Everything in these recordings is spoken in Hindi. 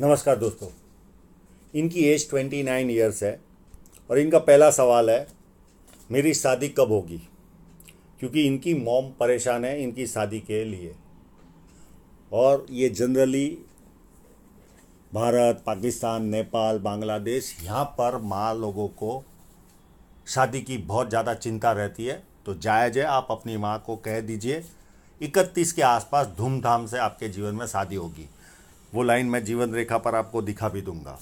नमस्कार दोस्तों इनकी एज ट्वेंटी नाइन ईयर्स है और इनका पहला सवाल है मेरी शादी कब होगी क्योंकि इनकी मॉम परेशान है इनकी शादी के लिए और ये जनरली भारत पाकिस्तान नेपाल बांग्लादेश यहाँ पर माँ लोगों को शादी की बहुत ज़्यादा चिंता रहती है तो जायज़ है आप अपनी माँ को कह दीजिए इकतीस के आसपास धूमधाम से आपके जीवन में शादी होगी वो लाइन मैं जीवन रेखा पर आपको दिखा भी दूंगा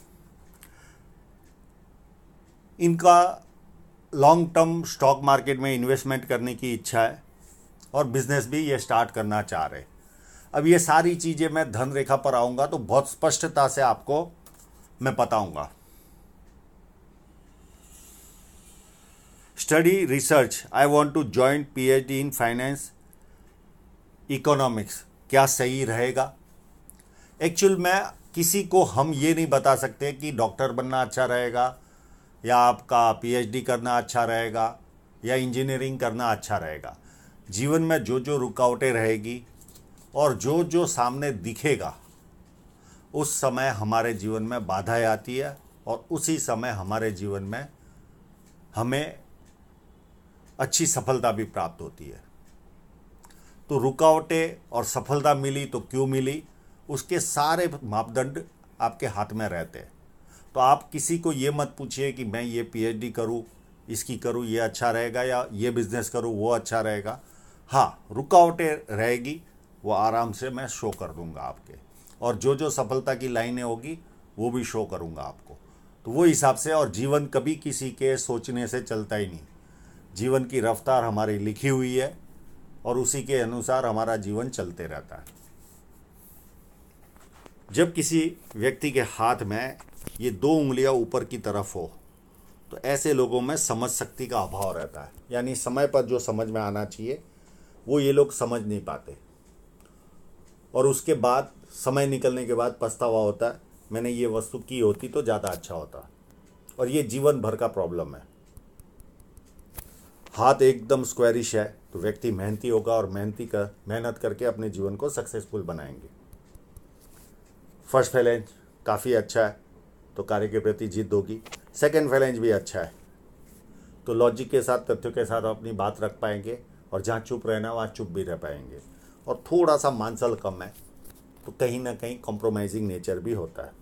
इनका लॉन्ग टर्म स्टॉक मार्केट में इन्वेस्टमेंट करने की इच्छा है और बिजनेस भी ये स्टार्ट करना चाह रहे अब ये सारी चीज़ें मैं धन रेखा पर आऊँगा तो बहुत स्पष्टता से आपको मैं बताऊँगा I want to joint P H D in finance economics क्या सही रहेगा एक्चुअल में किसी को हम ये नहीं बता सकते कि डॉक्टर बनना अच्छा रहेगा या आपका पीएचडी करना अच्छा रहेगा या इंजीनियरिंग करना अच्छा रहेगा जीवन में जो जो रुकावटें रहेगी और जो जो सामने दिखेगा उस समय हमारे जीवन में बाधाएं आती है और उसी समय हमारे जीवन में हमें अच्छी सफलता भी प्राप्त होती है तो रुकावटें और सफलता मिली तो क्यों मिली उसके सारे मापदंड आपके हाथ में रहते हैं तो आप किसी को ये मत पूछिए कि मैं ये पीएचडी करूँ इसकी करूँ ये अच्छा रहेगा या ये बिज़नेस करूँ वो अच्छा रहेगा हाँ रुकावटें रहेगी वो आराम से मैं शो कर दूंगा आपके और जो जो सफलता की लाइनें होगी वो भी शो करूंगा आपको तो वो हिसाब से और जीवन कभी किसी के सोचने से चलता ही नहीं जीवन की रफ्तार हमारी लिखी हुई है और उसी के अनुसार हमारा जीवन चलते रहता है जब किसी व्यक्ति के हाथ में ये दो उंगलियां ऊपर की तरफ हो तो ऐसे लोगों में समझ शक्ति का अभाव रहता है यानी समय पर जो समझ में आना चाहिए वो ये लोग समझ नहीं पाते और उसके बाद समय निकलने के बाद पछतावा होता है मैंने ये वस्तु की होती तो ज़्यादा अच्छा होता और ये जीवन भर का प्रॉब्लम है हाथ एकदम स्क्वेरिश है तो व्यक्ति मेहनती होगा और मेहनती कर मेहनत करके अपने जीवन को सक्सेसफुल बनाएंगे फर्स्ट फैलेंज काफ़ी अच्छा है तो कार्य के प्रति जिद होगी सेकेंड फैलेंज भी अच्छा है तो लॉजिक के साथ तथ्यों के साथ अपनी बात रख पाएंगे और जहाँ चुप रहना वहाँ चुप भी रह पाएंगे और थोड़ा सा मानसल कम है तो कहीं ना कहीं कॉम्प्रोमाइजिंग नेचर भी होता है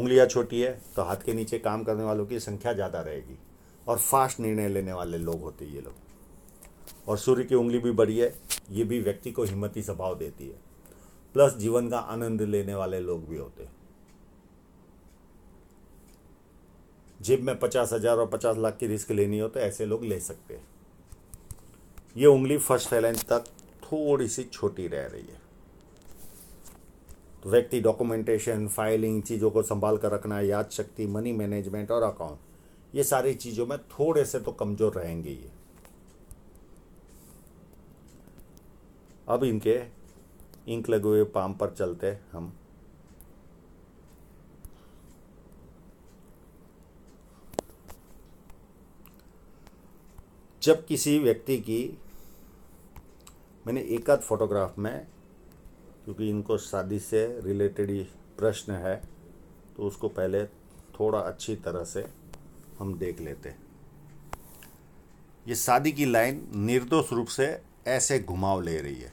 उंगलियाँ छोटी है तो हाथ के नीचे काम करने वालों की संख्या ज़्यादा रहेगी और फास्ट निर्णय लेने वाले लोग होते ये लोग और सूर्य की उंगली भी बड़ी है ये भी व्यक्ति को हिम्मती स्वभाव देती है प्लस जीवन का आनंद लेने वाले लोग भी होते हैं जेब में पचास हजार और पचास लाख की रिस्क लेनी हो तो ऐसे लोग ले सकते हैं ये उंगली फर्स्ट हेलाइन तक थोड़ी सी छोटी रह रही है तो व्यक्ति डॉक्यूमेंटेशन फाइलिंग चीज़ों को संभाल कर रखना याद शक्ति मनी मैनेजमेंट और अकाउंट ये सारी चीज़ों में थोड़े से तो कमज़ोर रहेंगे ये अब इनके इंक लगे हुए पाम पर चलते हम जब किसी व्यक्ति की मैंने एक आध फोटोग्राफ में क्योंकि इनको शादी से रिलेटेड ही प्रश्न है तो उसको पहले थोड़ा अच्छी तरह से हम देख लेते हैं ये शादी की लाइन निर्दोष रूप से ऐसे घुमाव ले रही है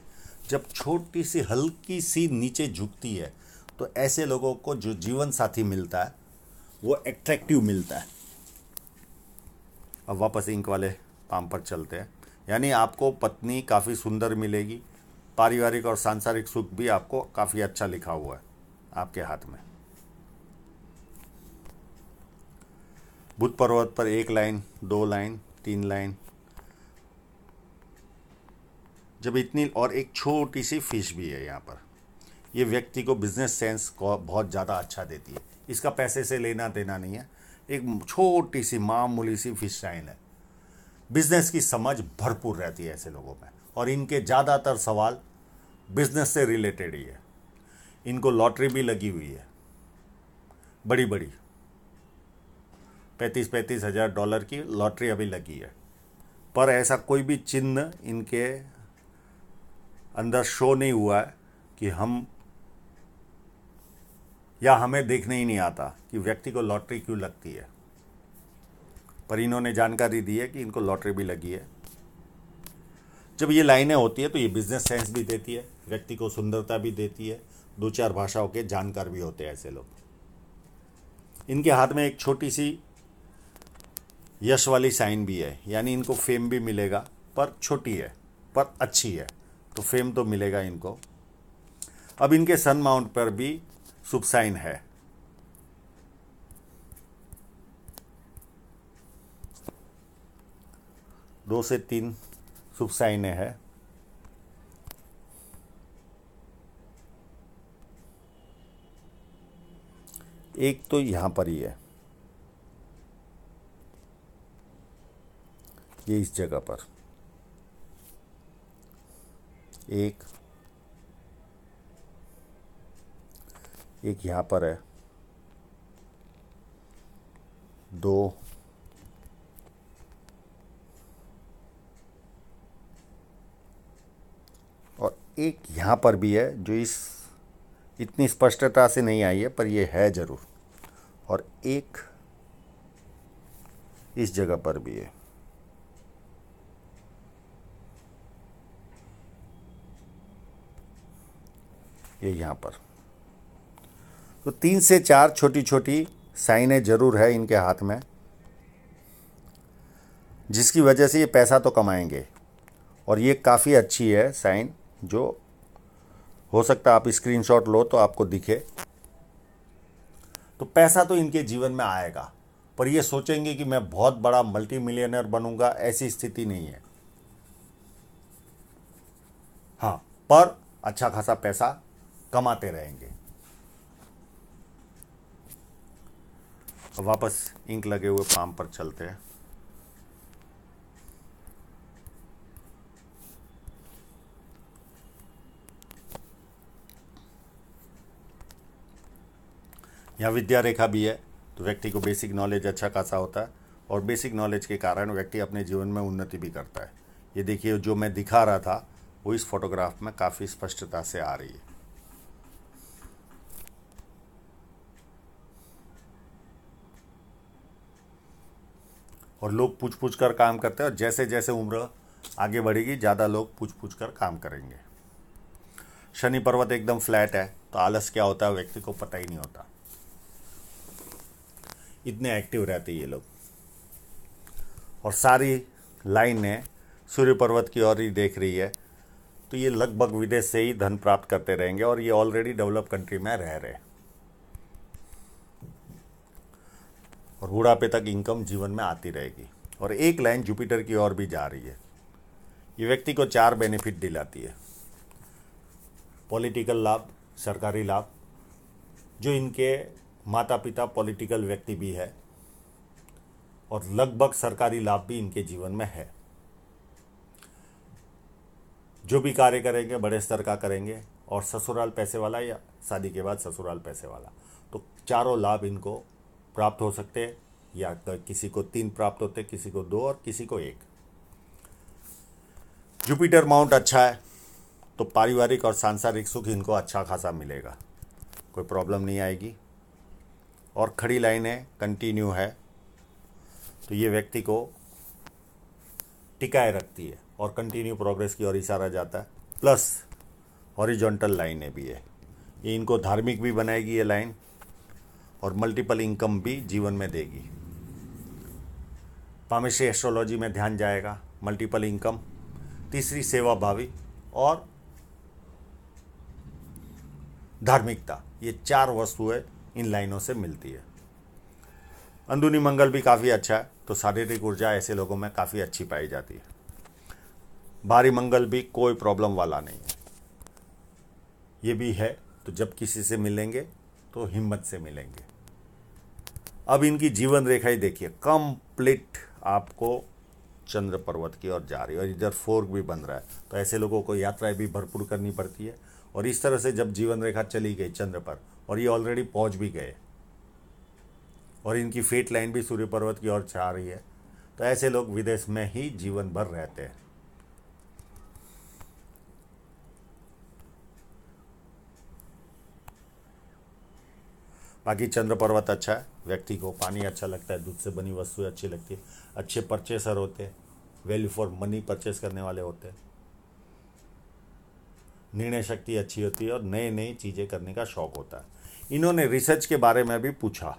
जब छोटी सी हल्की सी नीचे झुकती है तो ऐसे लोगों को जो जीवन साथी मिलता है वो एट्रैक्टिव मिलता है अब वापस इंक वाले काम पर चलते हैं यानी आपको पत्नी काफ़ी सुंदर मिलेगी पारिवारिक और सांसारिक सुख भी आपको काफ़ी अच्छा लिखा हुआ है आपके हाथ में बुध पर्वत पर एक लाइन दो लाइन तीन लाइन जब इतनी और एक छोटी सी फिश भी है यहाँ पर ये व्यक्ति को बिजनेस सेंस को बहुत ज़्यादा अच्छा देती है इसका पैसे से लेना देना नहीं है एक छोटी सी मामूली सी फिश साइन है बिजनेस की समझ भरपूर रहती है ऐसे लोगों में और इनके ज़्यादातर सवाल बिजनेस से रिलेटेड ही है इनको लॉटरी भी लगी हुई है बड़ी बड़ी पैंतीस पैंतीस हज़ार डॉलर की लॉटरी अभी लगी है पर ऐसा कोई भी चिन्ह इनके अंदर शो नहीं हुआ है कि हम या हमें देखने ही नहीं आता कि व्यक्ति को लॉटरी क्यों लगती है पर इन्होंने जानकारी दी है कि इनको लॉटरी भी लगी है जब ये लाइनें होती है तो ये बिजनेस सेंस भी देती है व्यक्ति को सुंदरता भी देती है दो चार भाषाओं के जानकार भी होते हैं ऐसे लोग इनके हाथ में एक छोटी सी यश वाली साइन भी है यानी इनको फेम भी मिलेगा पर छोटी है पर अच्छी है तो फेम तो मिलेगा इनको अब इनके सन माउंट पर भी शुभ साइन है दो से तीन शुभ साइन है एक तो यहां पर ही है ये इस जगह पर एक एक यहाँ पर है दो और एक यहाँ पर भी है जो इस इतनी स्पष्टता से नहीं आई है पर यह है ज़रूर और एक इस जगह पर भी है ये यहाँ पर तो तीन से चार छोटी छोटी साइनें ज़रूर है इनके हाथ में जिसकी वजह से ये पैसा तो कमाएंगे और ये काफ़ी अच्छी है साइन जो हो सकता आप स्क्रीनशॉट लो तो आपको दिखे तो पैसा तो इनके जीवन में आएगा पर ये सोचेंगे कि मैं बहुत बड़ा मल्टी मिलियनर बनूंगा ऐसी स्थिति नहीं है हाँ पर अच्छा खासा पैसा कमाते रहेंगे वापस इंक लगे हुए पाम पर चलते हैं यहाँ विद्या रेखा भी है तो व्यक्ति को बेसिक नॉलेज अच्छा खासा होता है और बेसिक नॉलेज के कारण व्यक्ति अपने जीवन में उन्नति भी करता है ये देखिए जो मैं दिखा रहा था वो इस फोटोग्राफ में काफ़ी स्पष्टता से आ रही है और लोग पूछ पूछ कर काम करते हैं और जैसे जैसे उम्र आगे बढ़ेगी ज़्यादा लोग पूछ पूछ कर काम करेंगे शनि पर्वत एकदम फ्लैट है तो आलस क्या होता है व्यक्ति को पता ही नहीं होता इतने एक्टिव रहते ये लोग और सारी लाइन ने सूर्य पर्वत की ओर ही देख रही है तो ये लगभग विदेश से ही धन प्राप्त करते रहेंगे और ये ऑलरेडी डेवलप कंट्री में रह रहे हैं बूढ़ापे तक इनकम जीवन में आती रहेगी और एक लाइन जुपिटर की ओर भी जा रही है ये व्यक्ति को चार बेनिफिट दिलाती है पॉलिटिकल लाभ सरकारी लाभ जो इनके माता पिता पॉलिटिकल व्यक्ति भी है और लगभग सरकारी लाभ भी इनके जीवन में है जो भी कार्य करेंगे बड़े स्तर का करेंगे और ससुराल पैसे वाला या शादी के बाद ससुराल पैसे वाला तो चारों लाभ इनको प्राप्त हो सकते हैं या किसी को तीन प्राप्त होते किसी को दो और किसी को एक जुपिटर माउंट अच्छा है तो पारिवारिक और सांसारिक सुख इनको अच्छा खासा मिलेगा कोई प्रॉब्लम नहीं आएगी और खड़ी लाइन है कंटिन्यू है तो ये व्यक्ति को टिकाए रखती है और कंटिन्यू प्रोग्रेस की ओर इशारा जाता है प्लस हॉरिजॉन्टल लाइन है भी है ये इनको धार्मिक भी बनाएगी ये लाइन और मल्टीपल इनकम भी जीवन में देगी पामेश्वरी एस्ट्रोलॉजी में ध्यान जाएगा मल्टीपल इनकम तीसरी सेवा भावी और धार्मिकता ये चार वस्तुएं इन लाइनों से मिलती है अंदरूनी मंगल भी काफ़ी अच्छा है तो शारीरिक ऊर्जा ऐसे लोगों में काफ़ी अच्छी पाई जाती है भारी मंगल भी कोई प्रॉब्लम वाला नहीं है ये भी है तो जब किसी से मिलेंगे तो हिम्मत से मिलेंगे अब इनकी जीवन रेखा ही देखिए कंप्लीट आपको चंद्र पर्वत की ओर जा रही है और इधर फोर्क भी बन रहा है तो ऐसे लोगों को यात्राएं भी भरपूर करनी पड़ती है और इस तरह से जब जीवन रेखा चली गई चंद्र पर और ये ऑलरेडी पहुंच भी गए और इनकी फेट लाइन भी सूर्य पर्वत की ओर जा रही है तो ऐसे लोग विदेश में ही जीवन भर रहते हैं बाकी चंद्र पर्वत अच्छा है व्यक्ति को पानी अच्छा लगता है दूध से बनी वस्तुएं अच्छी लगती है अच्छे परचेसर होते हैं वैल्यू फॉर मनी परचेस करने वाले होते हैं निर्णय शक्ति अच्छी होती है और नए नई चीज़ें करने का शौक होता है इन्होंने रिसर्च के बारे में भी पूछा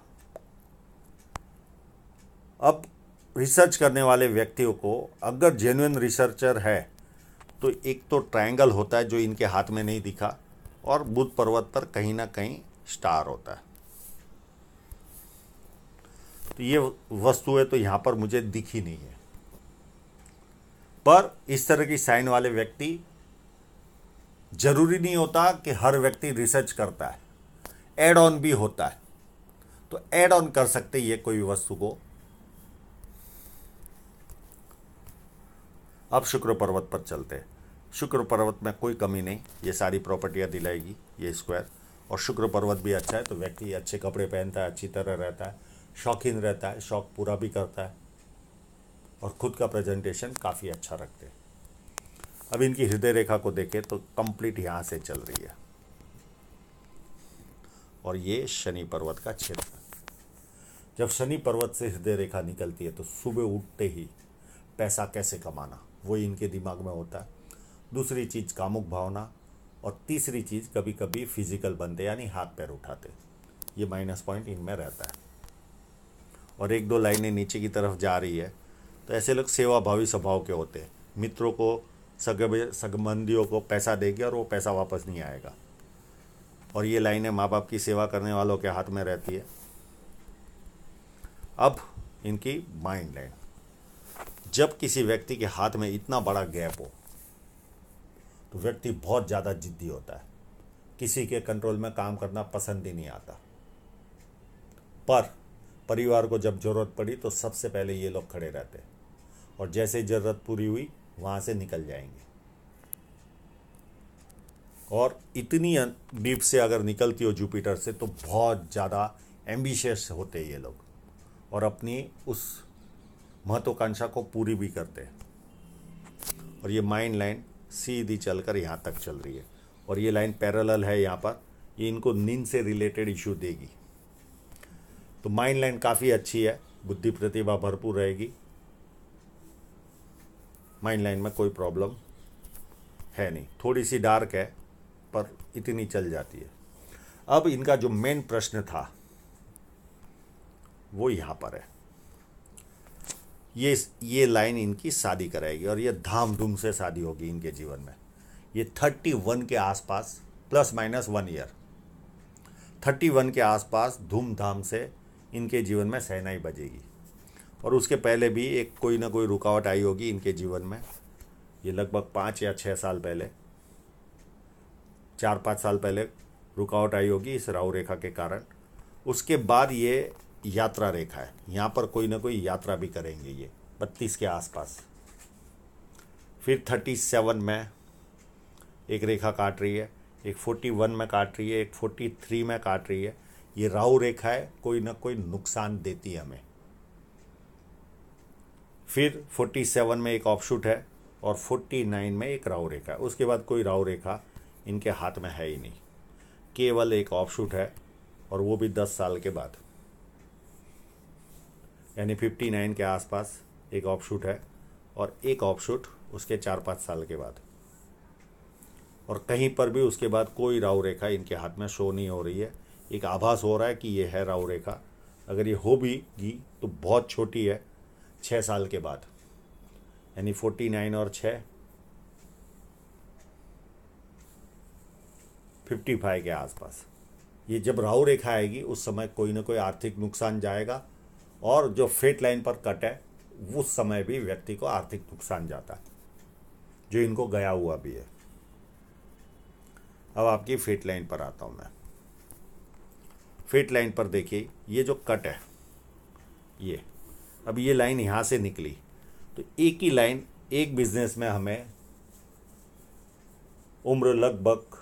अब रिसर्च करने वाले व्यक्तियों को अगर जेन्युन रिसर्चर है तो एक तो ट्रायंगल होता है जो इनके हाथ में नहीं दिखा और बुध पर्वत पर कहीं ना कहीं स्टार होता है तो ये है तो यहाँ पर मुझे दिखी नहीं है पर इस तरह की साइन वाले व्यक्ति जरूरी नहीं होता कि हर व्यक्ति रिसर्च करता है एड ऑन भी होता है तो एड ऑन कर सकते ये कोई वस्तु को अब शुक्र पर्वत पर चलते हैं शुक्र पर्वत में कोई कमी नहीं ये सारी प्रॉपर्टियाँ दिलाएगी ये स्क्वायर और शुक्र पर्वत भी अच्छा है तो व्यक्ति अच्छे कपड़े पहनता है अच्छी तरह रहता है शौकीन रहता है शौक पूरा भी करता है और खुद का प्रेजेंटेशन काफ़ी अच्छा रखते हैं अब इनकी हृदय रेखा को देखें तो कंप्लीट यहाँ से चल रही है और ये शनि पर्वत का क्षेत्र जब शनि पर्वत से हृदय रेखा निकलती है तो सुबह उठते ही पैसा कैसे कमाना वो इनके दिमाग में होता है दूसरी चीज़ कामुक भावना और तीसरी चीज़ कभी कभी फिजिकल बनते यानी हाथ पैर उठाते ये माइनस पॉइंट इनमें रहता है और एक दो लाइनें नीचे की तरफ जा रही है तो ऐसे लोग सेवाभावी स्वभाव के होते हैं मित्रों को सग सगबंदियों को पैसा देगी और वो पैसा वापस नहीं आएगा और ये लाइनें माँ बाप की सेवा करने वालों के हाथ में रहती है अब इनकी माइंड लाइन जब किसी व्यक्ति के हाथ में इतना बड़ा गैप हो तो व्यक्ति बहुत ज़्यादा जिद्दी होता है किसी के कंट्रोल में काम करना पसंद ही नहीं आता पर परिवार को जब ज़रूरत पड़ी तो सबसे पहले ये लोग खड़े रहते हैं और जैसे ही ज़रूरत पूरी हुई वहाँ से निकल जाएंगे और इतनी डीप से अगर निकलती हो जुपिटर से तो बहुत ज़्यादा एम्बिशियस होते हैं ये लोग और अपनी उस महत्वाकांक्षा को पूरी भी करते हैं और ये माइंड लाइन सीधी चलकर यहाँ तक चल रही है और ये लाइन पैरेलल है यहाँ पर ये इनको नींद से रिलेटेड इशू देगी तो माइंड लाइन काफ़ी अच्छी है बुद्धि प्रतिभा भरपूर रहेगी माइंड लाइन में कोई प्रॉब्लम है नहीं थोड़ी सी डार्क है पर इतनी चल जाती है अब इनका जो मेन प्रश्न था वो यहाँ पर है ये ये लाइन इनकी शादी कराएगी और ये धाम धूम से शादी होगी इनके जीवन में ये थर्टी वन के आसपास plus minus one year thirty one के आसपास धूमधाम से इनके जीवन में सहनाई बजेगी और उसके पहले भी एक कोई ना कोई रुकावट आई होगी इनके जीवन में ये लगभग पाँच या छः साल पहले चार पाँच साल पहले रुकावट आई होगी इस राहु रेखा के कारण उसके बाद ये यात्रा रेखा है यहाँ पर कोई ना कोई यात्रा भी करेंगे ये बत्तीस के आसपास फिर थर्टी सेवन में एक रेखा काट रही है एक फोर्टी वन में काट रही है एक फोर्टी थ्री में काट रही है ये राहु रेखा है कोई ना कोई नुकसान देती है हमें फिर 47 में एक ऑफशूट है और 49 में एक राहु रेखा है उसके बाद कोई राहु रेखा इनके हाथ में है ही नहीं केवल एक ऑफशूट है और वो भी 10 साल के बाद यानी 59 के आसपास एक ऑफशूट है और एक ऑफशूट उसके चार पाँच साल के बाद और कहीं पर भी उसके बाद कोई राहु रेखा इनके हाथ में शो नहीं हो रही है एक आभास हो रहा है कि ये है राहु रेखा अगर ये हो भी गी तो बहुत छोटी है छः साल के बाद यानी फोर्टी नाइन और छः फिफ्टी फाइव के आसपास ये जब राहु रेखा आएगी उस समय कोई ना कोई आर्थिक नुकसान जाएगा और जो फेट लाइन पर कट है उस समय भी व्यक्ति को आर्थिक नुकसान जाता है जो इनको गया हुआ भी है अब आपकी फेट लाइन पर आता हूँ मैं फिट लाइन पर देखिए ये जो कट है ये अब ये लाइन यहाँ से निकली तो एक ही लाइन एक बिजनेस में हमें उम्र लगभग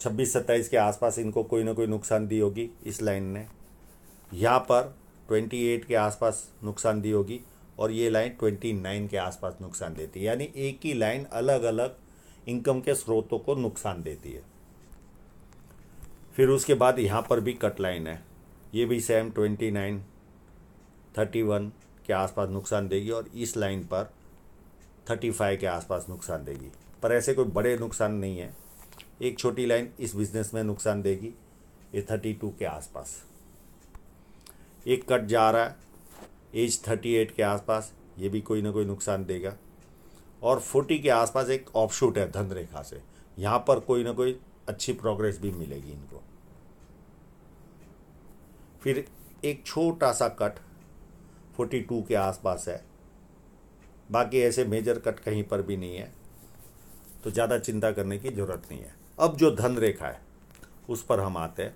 छब्बीस सत्ताईस के आसपास इनको कोई ना कोई नुकसान दी होगी इस लाइन ने यहाँ पर ट्वेंटी एट के आसपास नुकसान दी होगी और ये लाइन ट्वेंटी नाइन के आसपास नुकसान देती है यानी एक ही लाइन अलग अलग इनकम के स्रोतों को नुकसान देती है फिर उसके बाद यहाँ पर भी कट लाइन है ये भी same twenty nine thirty one के आसपास नुकसान देगी और इस लाइन पर थर्टी फाइव के आसपास नुकसान देगी पर ऐसे कोई बड़े नुकसान नहीं है एक छोटी लाइन इस बिजनेस में नुकसान देगी ये थर्टी टू के आसपास एक कट जा रहा है एज थर्टी एट के आसपास ये भी कोई ना कोई नुकसान देगा और फोर्टी के आसपास एक ऑफशूट है धन रेखा से यहाँ पर कोई ना कोई अच्छी प्रोग्रेस भी मिलेगी इनको फिर एक छोटा सा कट 42 के आसपास है बाकी ऐसे मेजर कट कहीं पर भी नहीं है तो ज़्यादा चिंता करने की ज़रूरत नहीं है अब जो धन रेखा है उस पर हम आते हैं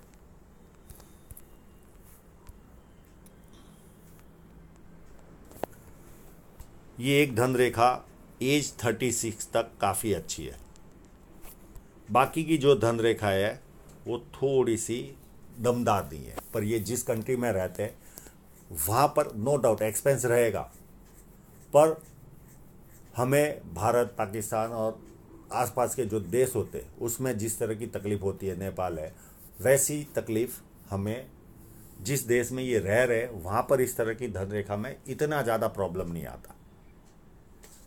ये एक धन रेखा एज 36 तक काफ़ी अच्छी है बाकी की जो धन रेखा है वो थोड़ी सी दमदार नहीं है पर ये जिस कंट्री में रहते हैं वहाँ पर नो डाउट एक्सपेंस रहेगा पर हमें भारत पाकिस्तान और आसपास के जो देश होते उसमें जिस तरह की तकलीफ़ होती है नेपाल है वैसी तकलीफ़ हमें जिस देश में ये रह रहे वहाँ पर इस तरह की धन रेखा में इतना ज़्यादा प्रॉब्लम नहीं आता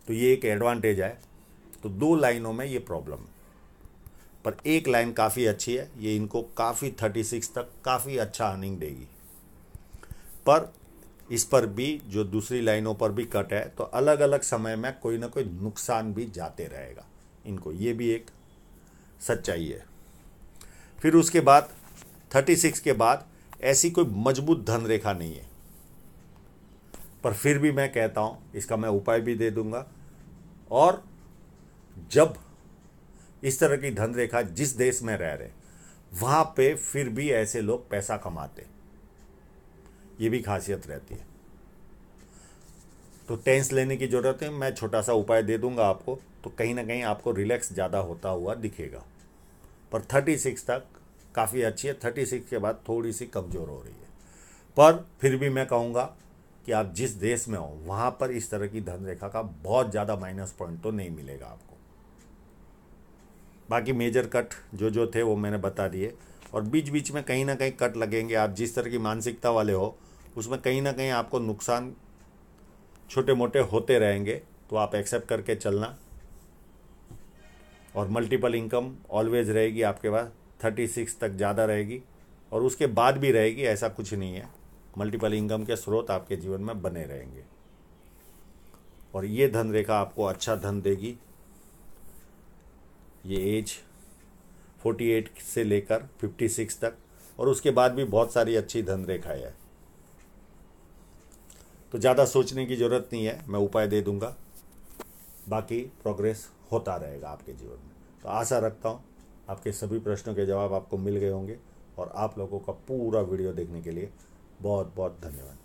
तो ये एक एडवांटेज है तो दो लाइनों में ये प्रॉब्लम है पर एक लाइन काफ़ी अच्छी है ये इनको काफ़ी थर्टी सिक्स तक काफ़ी अच्छा अर्निंग देगी पर इस पर भी जो दूसरी लाइनों पर भी कट है तो अलग अलग समय में कोई ना कोई नुकसान भी जाते रहेगा इनको ये भी एक सच्चाई है फिर उसके बाद थर्टी सिक्स के बाद ऐसी कोई मजबूत धन रेखा नहीं है पर फिर भी मैं कहता हूँ इसका मैं उपाय भी दे दूंगा और जब इस तरह की धन रेखा जिस देश में रह रहे वहाँ पे फिर भी ऐसे लोग पैसा कमाते ये भी खासियत रहती है तो टेंस लेने की ज़रूरत है मैं छोटा सा उपाय दे दूंगा आपको तो कहीं ना कहीं आपको रिलैक्स ज़्यादा होता हुआ दिखेगा पर थर्टी सिक्स तक काफ़ी अच्छी है थर्टी सिक्स के बाद थोड़ी सी कमज़ोर हो रही है पर फिर भी मैं कहूँगा कि आप जिस देश में हो वहाँ पर इस तरह की धन रेखा का बहुत ज़्यादा माइनस पॉइंट तो नहीं मिलेगा आपको बाकी मेजर कट जो जो थे वो मैंने बता दिए और बीच बीच में कहीं ना कहीं कट लगेंगे आप जिस तरह की मानसिकता वाले हो उसमें कहीं ना कहीं आपको नुकसान छोटे मोटे होते रहेंगे तो आप एक्सेप्ट करके चलना और मल्टीपल इनकम ऑलवेज रहेगी आपके पास थर्टी सिक्स तक ज़्यादा रहेगी और उसके बाद भी रहेगी ऐसा कुछ नहीं है मल्टीपल इनकम के स्रोत आपके जीवन में बने रहेंगे और ये धन रेखा आपको अच्छा धन देगी ये एज 48 से लेकर 56 तक और उसके बाद भी बहुत सारी अच्छी धन रेखा है तो ज़्यादा सोचने की ज़रूरत नहीं है मैं उपाय दे दूंगा बाकी प्रोग्रेस होता रहेगा आपके जीवन में तो आशा रखता हूँ आपके सभी प्रश्नों के जवाब आपको मिल गए होंगे और आप लोगों का पूरा वीडियो देखने के लिए बहुत बहुत धन्यवाद